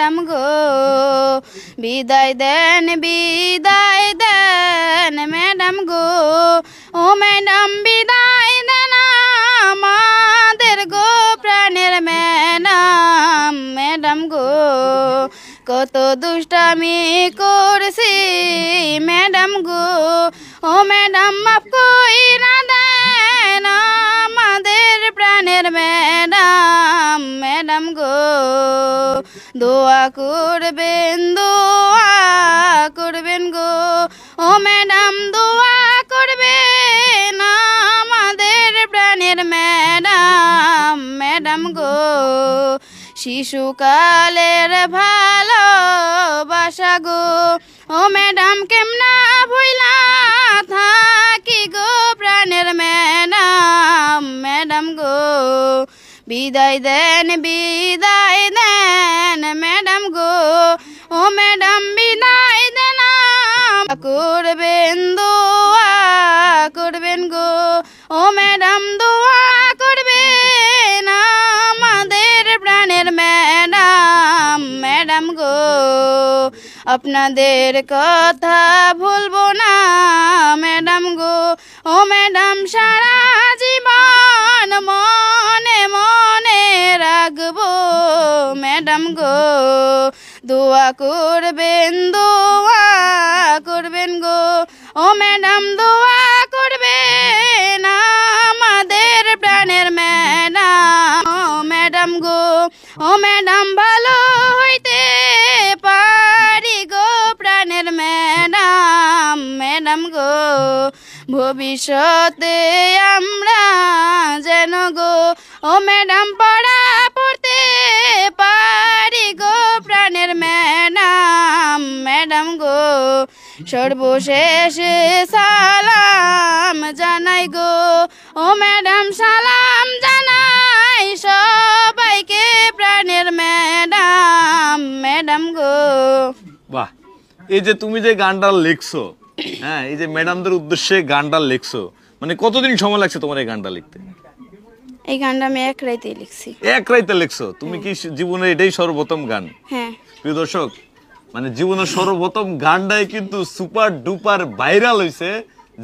Madam गो विदाई देन विदाई देन मैडम गो ओ मैडम विदाई देना मादर गो प्राणर मैडम मैडम गो दुष्ट दुष्टामी कोर्सी मैडम गो ओ मैडम अब कोई ना দোয়া করবেন দোয়া করবেন গো ও ম্যাডাম দোয়া করবেন আমাদের প্রাণের ম্যাডাম ম্যাডাম গো শিশুকালের ভালোবাসা গো ও ম্যাডামকে বিদায় দেন বিদায় দেন ম্যাডাম গো ও ম্যাডাম বিদায় দেন করবেন দোয়া করবেন গো ও ম্যাডাম দোয়া করবেন আমাদের প্রাণের ম্যাডাম ম্যাডাম গো আপনাদের কথা ভুলবো না ম্যাডাম গো ও ম্যাডাম সারা থাকবো ম্যাডাম গো দোয়া করবেন দোয়া করবেন গো ও ম্যাডাম দোয়া না আমাদের প্রাণের ম্যাডাম ও ম্যাডাম গো ও ম্যাডাম ভালো হইতে পারি গো প্রাণের ম্যাডাম ম্যাডাম গো ভবিষ্যতে আমরা যেন গো ও ম্যাডাম পড়া ম্যাডাম গো সর্বশেষ সালাম জানাই গো ও ম্যাডাম সালাম জানাই সবাইকে প্রাণের ম্যাডাম ম্যাডাম গো বাহ এই যে তুমি যে গানটা লিখছো হ্যাঁ এই যে ম্যাডামদের উদ্দেশ্যে গানটা লিখছো মানে কতদিন সময় লাগছে তোমার এই গানটা লিখতে এই গানটা আমি এক রাইতে লিখছি এক রাইতে লিখছো তুমি কি জীবনের এটাই সর্বপ্রথম গান হ্যাঁ প্রিয় দর্শক মানে জীবনের সর্বপ্রথম গানটাই কিন্তু সুপার ডুপার ভাইরাল হয়েছে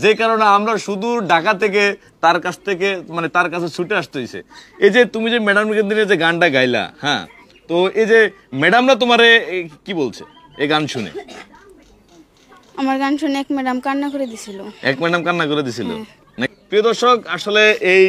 যে কারণে আমরা শুধু ঢাকা থেকে তার কাছ থেকে মানে তার কাছে ছুটে আসতে হয়েছে এই যে তুমি যে ম্যাডাম দিনে যে গানটা গাইলা হ্যাঁ তো এই যে ম্যাডামরা তোমারে কি বলছে এই গান শুনে আমার গান শুনে এক ম্যাডাম কান্না করে দিছিল এক ম্যাডাম কান্না করে দিছিল হ্যাঁ। প্রিয় দর্শক আসলে এই